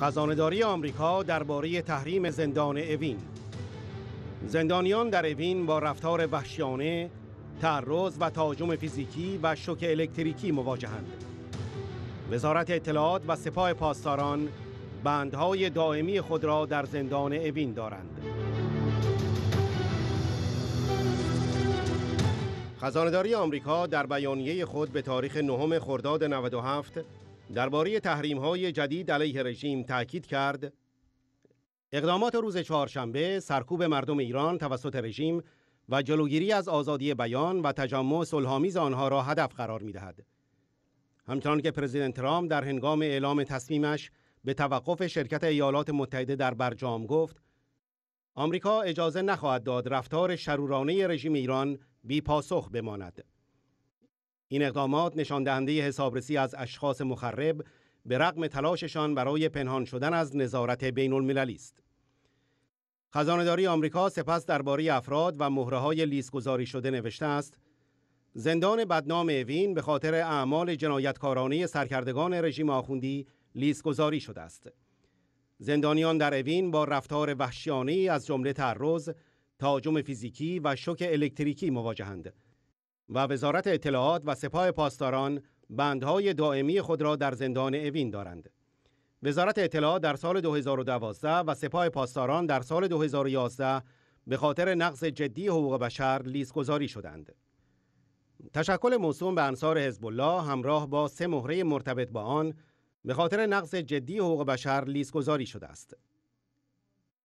خزانداری آمریکا درباره تحریم زندان اوین زندانیان در اوین با رفتار وحشیانه تعرض و تاجم فیزیکی و شوک الکتریکی مواجهند وزارت اطلاعات و سپاه پاسداران بندهای دائمی خود را در زندان اوین دارند خزانداری آمریکا در بیانیه خود به تاریخ نهم خرداد 97 درباره های جدید علیه رژیم تاکید کرد اقدامات روز چهارشنبه سرکوب مردم ایران توسط رژیم و جلوگیری از آزادی بیان و تجمع صلحآمیز آنها را هدف قرار می‌دهد. همچنان که پرزیدنت ترامپ در هنگام اعلام تصمیمش به توقف شرکت ایالات متحده در برجام گفت آمریکا اجازه نخواهد داد رفتار شرورانه رژیم ایران بی پاسخ بماند. این اقدامات نشان دهنده حسابرسی از اشخاص مخرب به رغم تلاششان برای پنهان شدن از نظارت بین المللی است. خزانداری آمریکا سپس درباره افراد و مهره های شده نوشته است زندان بدنام اوین به خاطر اعمال جنایتکارانه سرکردگان رژیم آخوندی لیست شده است. زندانیان در اوین با رفتار وحشیانه از جمله تعرض، تهاجم فیزیکی و شوک الکتریکی مواجهند. و وزارت اطلاعات و سپاه پاسداران بندهای دائمی خود را در زندان اوین دارند. وزارت اطلاعات در سال 2012 و سپاه پاسداران در سال 2011 به خاطر نقض جدی حقوق بشر لیست گذاری شدند. تشکل موسوم به انصار حزب الله همراه با سه مهره مرتبط با آن به خاطر نقض جدی حقوق بشر لیست شده است.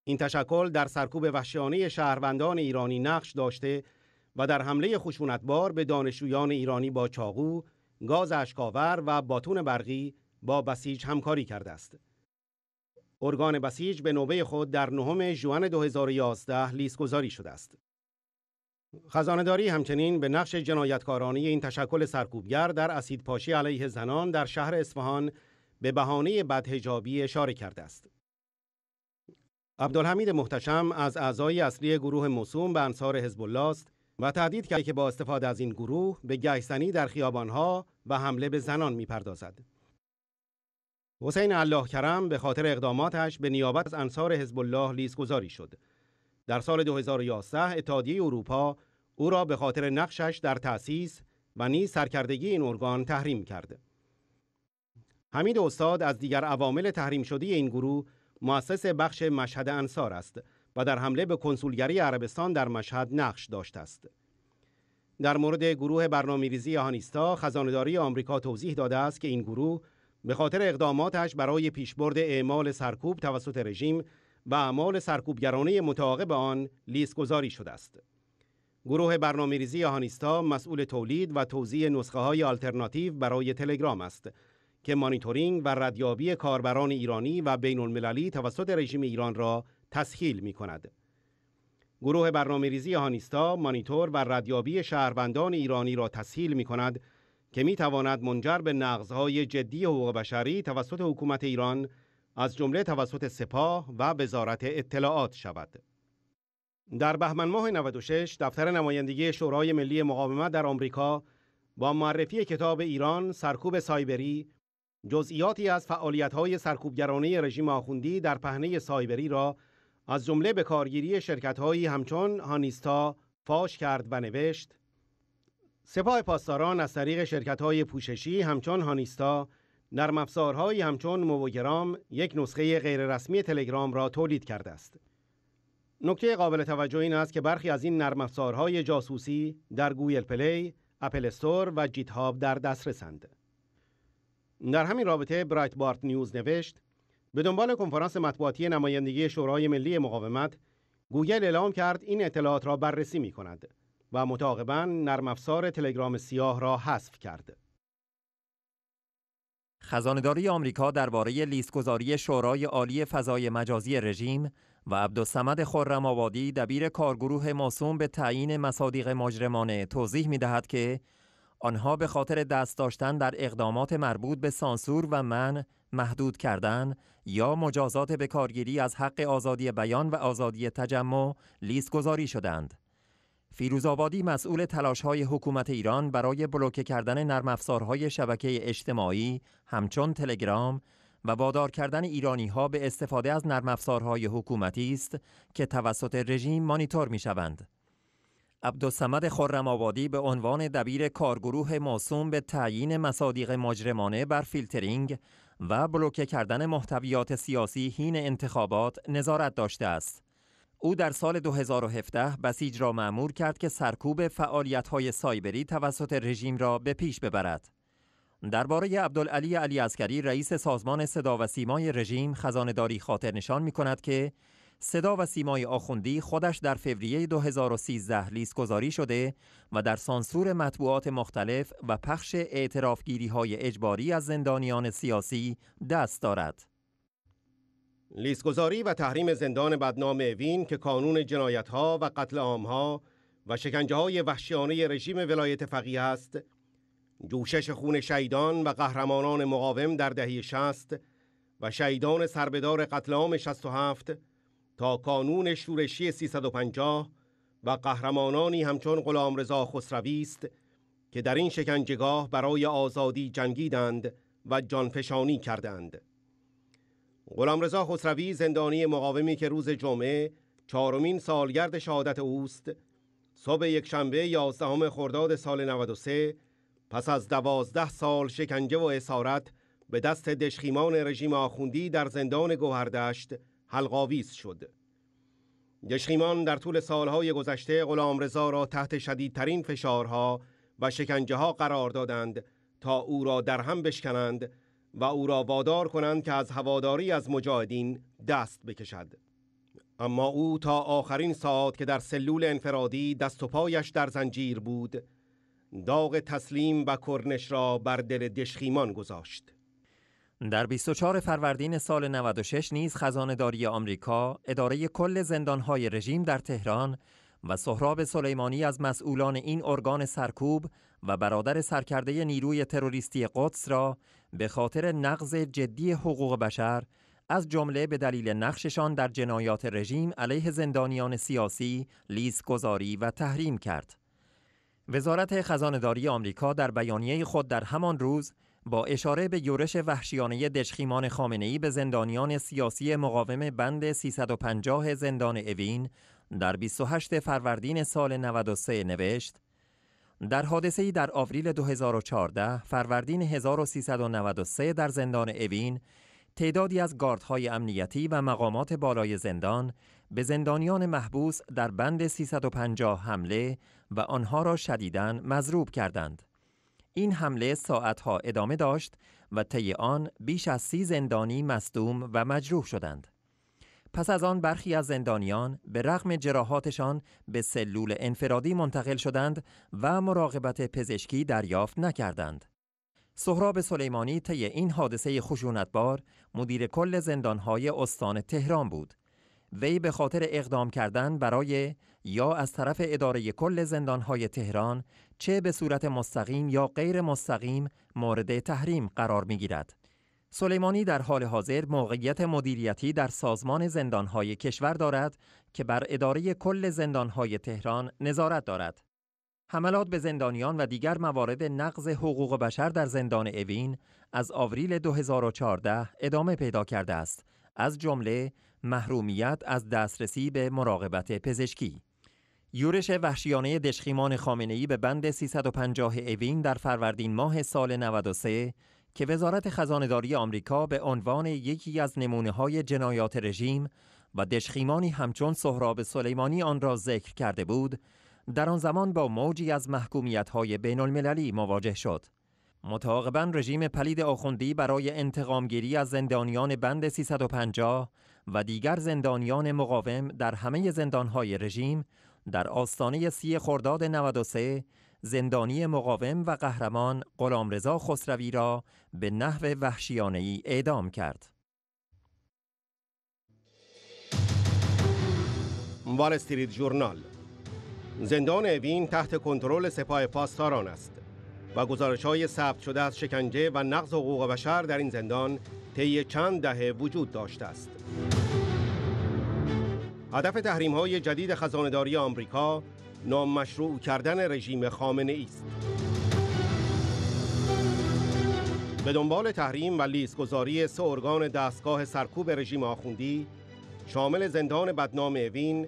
این تشکل در سرکوب وحشیانه شهروندان ایرانی نقش داشته و در حمله خشونتبار به دانشجویان ایرانی با چاقو، گاز اشکاور و باتون برقی با بسیج همکاری کرده است. ارگان بسیج به نوبه خود در نهم جوان 2011 لیست گذاری شده است. خزانداری همچنین به نقش جنایتکارانی این تشکل سرکوبگر در اسید پاشی علیه زنان در شهر اصفهان به بهانه بدهجابی اشاره کرده است. عبدالحمید محتشم از اعضای اصلی گروه موسوم به انصار حزب است و تهدید کرد که با استفاده از این گروه به گشتنی در خیابانها و حمله به زنان میپردازد. حسین الله کرم به خاطر اقداماتش به نیابت از انصار حزب الله شد. در سال 2011 اتحادیه اروپا او را به خاطر نقشش در تأسیس و نیز سرکردگی این ارگان تحریم کرد. حمید استاد از دیگر عوامل تحریم شده این گروه مؤسس بخش مشهد انصار است و در حمله به کنسولگری عربستان در مشهد نقش داشته است. در مورد گروه برنامه‌ریزی هانیستا خزانداری آمریکا توضیح داده است که این گروه به خاطر اقداماتش برای پیشبرد اعمال سرکوب توسط رژیم و اعمال سرکوبگرانه متعاقب آن لیست شده است. گروه برنامه‌ریزی هانیستا مسئول تولید و توزیع نسخه های آلترناتیو برای تلگرام است که مانیتورینگ و ردیابی کاربران ایرانی و بین توسط رژیم ایران را تسهیل می کند. گروه برنامه ریزی هانیستا، مانیتور و ردیابی شهروندان ایرانی را تسهیل می کند که می تواند منجر به نقضهای جدی حقوق بشری توسط حکومت ایران از جمله توسط سپاه و وزارت اطلاعات شود. در بهمن ماه 96 دفتر نمایندگی شورای ملی مقاومت در آمریکا با معرفی کتاب ایران سرکوب سایبری جزئیاتی از فعالیت‌های سرکوبگرانه رژیم آخوندی در پهنه سایبری را از جمله به کارگیری هایی همچون هانیستا فاش کرد و نوشت سپاه پاسداران از طریق های پوششی همچون هانیستا نرم همچون موبوگرام یک نسخه غیررسمی تلگرام را تولید کرده است. نکته قابل توجه این است که برخی از این نرم های جاسوسی در گویل پلی، اپل استور و جیت هاب در دسترسند. در همین رابطه برایت بارت نیوز نوشت به دنبال کنفرانس مطبوعاتی نمایندگی شورای ملی مقاومت گوگل اعلام کرد این اطلاعات را بررسی می کند و متعاقبا نرم افزار تلگرام سیاه را حذف کرد. خزانداری آمریکا درباره لیستگذاری شورای عالی فضای مجازی رژیم و عبدالسمد خرم آبادی دبیر کارگروه ماسوم به تعیین مصادیق مجرمانه توضیح می دهد که آنها به خاطر دست داشتن در اقدامات مربوط به سانسور و من محدود کردن یا مجازات به کارگیری از حق آزادی بیان و آزادی تجمع لیست گذاری شدند. فیروزآبادی مسئول تلاش های حکومت ایران برای بلوکه کردن نرم های شبکه اجتماعی همچون تلگرام و وادار کردن ایرانی ها به استفاده از نرم حکومتی است که توسط رژیم مانیتور می شوند. عبدالسمد خرم به عنوان دبیر کارگروه موسوم به تعیین مصادیق مجرمانه بر فیلترینگ و بلوکه کردن محتویات سیاسی هین انتخابات نظارت داشته است. او در سال 2017 بسیج را معمور کرد که سرکوب فعالیت‌های سایبری توسط رژیم را به پیش ببرد. درباره عبدالعلی علی عسکری رئیس سازمان صدا و سیمای رژیم خزانداری خاطر نشان می کند که صدا و سیمای آخوندی خودش در فوریه 2013 لیستگذاری شده و در سانسور مطبوعات مختلف و پخش اعترافگیری های اجباری از زندانیان سیاسی دست دارد. لیستگذاری و تحریم زندان بدنام اوین که کانون جنایت ها و قتل عامها و شکنجه های وحشیانه رژیم ولایت فقیه است جوشش خون شهیدان و قهرمانان مقاوم در دهی شست و شهیدان سربدار قتل عام 67 تا کانون شورشی 350 و قهرمانانی همچون غلام رضا خسروی است که در این شکنجگاه برای آزادی جنگیدند و جانفشانی کردند. غلامرضا خسروی زندانی مقاومی که روز جمعه چهارمین سالگرد شهادت اوست صبح یک شنبه 11 خرداد سال 93 پس از دوازده سال شکنجه و اسارت به دست دشخیمان رژیم آخوندی در زندان گوهردشت حلقاویز شد. دشخیمان در طول سالهای گذشته غلامرضا را تحت شدیدترین فشارها و شکنجه ها قرار دادند تا او را در هم بشکنند و او را وادار کنند که از هواداری از مجاهدین دست بکشد. اما او تا آخرین ساعت که در سلول انفرادی دست و پایش در زنجیر بود، داغ تسلیم و کرنش را بر دل دشخیمان گذاشت. در 24 فروردین سال 96 نیز خزانداری آمریکا، اداره کل زندانهای رژیم در تهران و سهراب سلیمانی از مسئولان این ارگان سرکوب و برادر سرکرده نیروی تروریستی قدس را به خاطر نقض جدی حقوق بشر از جمله به دلیل نقششان در جنایات رژیم علیه زندانیان سیاسی، لیز گذاری و تحریم کرد. وزارت خزانداری آمریکا در بیانیه خود در همان روز با اشاره به یورش وحشیانه دژخیمان ای به زندانیان سیاسی مقاوم بند 350 زندان اوین در 28 فروردین سال 93 نوشت در ای در آوریل 2014 فروردین 1393 در زندان اوین تعدادی از گاردهای امنیتی و مقامات بالای زندان به زندانیان محبوس در بند 350 حمله و آنها را شدیداً مضروب کردند. این حمله ساعتها ادامه داشت و طی آن بیش از سی زندانی مصدوم و مجروح شدند. پس از آن برخی از زندانیان به رغم جراحاتشان به سلول انفرادی منتقل شدند و مراقبت پزشکی دریافت نکردند. سهراب سلیمانی طی این حادثه خشونتبار مدیر کل زندانهای استان تهران بود وی به خاطر اقدام کردن برای یا از طرف اداره کل زندانهای تهران چه به صورت مستقیم یا غیر مستقیم مورد تحریم قرار می گیرد. سلیمانی در حال حاضر موقعیت مدیریتی در سازمان زندانهای کشور دارد که بر اداره کل زندانهای تهران نظارت دارد. حملات به زندانیان و دیگر موارد نقض حقوق بشر در زندان اوین از آوریل 2014 ادامه پیدا کرده است. از جمله محرومیت از دسترسی به مراقبت پزشکی یورش وحشیانه دشخیمان خامنه‌ای به بند 350 اوین در فروردین ماه سال 93 که وزارت خزانهداری آمریکا به عنوان یکی از نمونه های جنایات رژیم و دشخیمانی همچون سهراب سلیمانی آن را ذکر کرده بود در آن زمان با موجی از محکومیت های بین المللی مواجه شد متعاقبا رژیم پلید آخوندی برای انتقامگیری از زندانیان بند 350 و دیگر زندانیان مقاوم در همه زندانهای رژیم در آستانه سی خرداد 93 زندانی مقاوم و قهرمان غلامرضا خسروی را به نحو وحشیانه ای اعدام کرد. وال استریت زندان وین تحت کنترل سپاه پاسداران است. و گزارش های ثبت شده از شکنجه و نقض حقوق بشر در این زندان طی چند دهه وجود داشته است. هدف تحریم های جدید خزانداری آمریکا مشروع کردن رژیم خامنه است. به دنبال تحریم و لیستگذاری سه ارگان دستگاه سرکوب رژیم آخوندی شامل زندان بدنام اوین،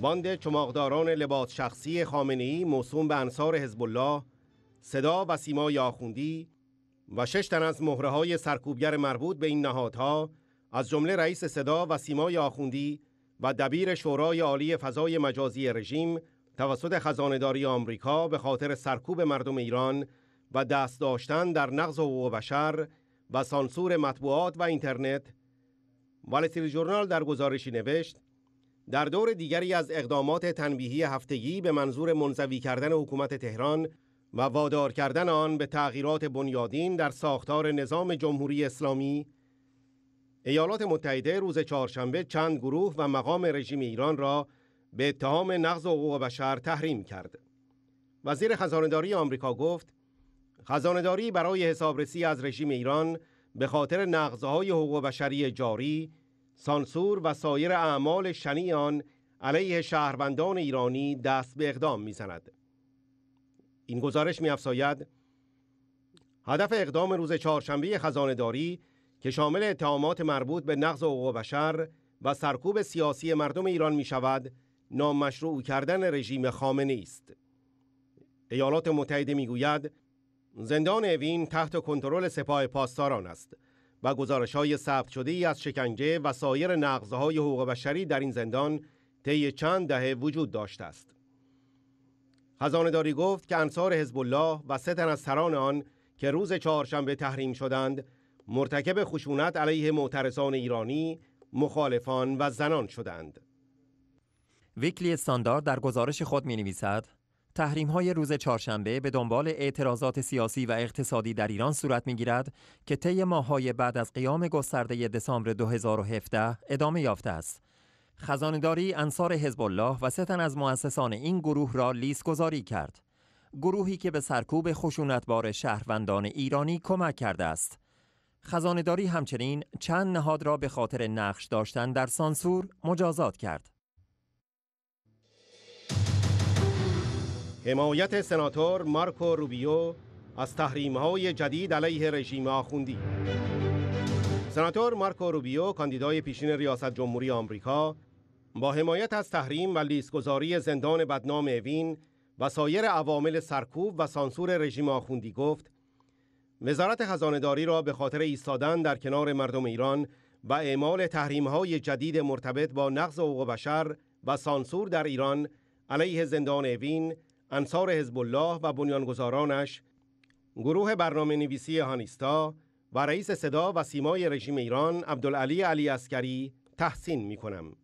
باند چماقداران لباس شخصی خامنه‌ای موسوم به انصار حزب الله صدا و سیمای آخوندی و شش تن از مهره های سرکوبگر مربوط به این نهادها از جمله رئیس صدا و سیمای آخوندی و دبیر شورای عالی فضای مجازی رژیم توسط خزانداری آمریکا به خاطر سرکوب مردم ایران و دست داشتن در نقض حقوق بشر و سانسور مطبوعات و اینترنت والستری جورنال در گزارشی نوشت در دور دیگری از اقدامات تنبیهی هفتگی به منظور منزوی کردن حکومت تهران و وادار کردن آن به تغییرات بنیادین در ساختار نظام جمهوری اسلامی ایالات متحده روز چهارشنبه چند گروه و مقام رژیم ایران را به اتهام نقض حقوق بشر تحریم کرد. وزیر خزانهداری آمریکا گفت خزانهداری برای حسابرسی از رژیم ایران به خاطر نقضهای حقوق بشری جاری، سانسور و سایر اعمال شنیان علیه شهروندان ایرانی دست به اقدام میزند. این گزارش میافزاید هدف اقدام روز چهارشنبه خزانداری که شامل اتهامات مربوط به نقض حقوق بشر و سرکوب سیاسی مردم ایران می شود نامشروع کردن رژیم خامنه است. ایالات متحده می گوید زندان اوین تحت کنترل سپاه پاسداران است و گزارش های ثبت شده ای از شکنجه و سایر های حقوق بشری در این زندان طی چند دهه وجود داشته است. خزانداری گفت که انصار حزب الله و سه تن از سران آن که روز چهارشنبه تحریم شدند مرتکب خشونت علیه معترضان ایرانی، مخالفان و زنان شدند. ویکلی استاندار در گزارش خود می نویسد تحریم های روز چهارشنبه به دنبال اعتراضات سیاسی و اقتصادی در ایران صورت می گیرد که طی ماهای بعد از قیام گسترده دسامبر 2017 ادامه یافته است خزانداری انصار حزب الله و سه از مؤسسان این گروه را لیست گذاری کرد. گروهی که به سرکوب خشونتبار شهروندان ایرانی کمک کرده است. خزانداری همچنین چند نهاد را به خاطر نقش داشتن در سانسور مجازات کرد. حمایت سناتور مارکو روبیو از تحریم‌های جدید علیه رژیم آخوندی سناتور مارکو روبیو کاندیدای پیشین ریاست جمهوری آمریکا با حمایت از تحریم و لیستگذاری زندان بدنام اوین و سایر عوامل سرکوب و سانسور رژیم آخوندی گفت وزارت خزانهداری را به خاطر ایستادن در کنار مردم ایران و اعمال تحریم های جدید مرتبط با نقض حقوق بشر و سانسور در ایران علیه زندان اوین، انصار حزب الله و بنیانگذارانش، گروه برنامه نویسی هانیستا، و رئیس صدا و سیمای رژیم ایران عبدالعلی علی اسکری تحسین می کنم.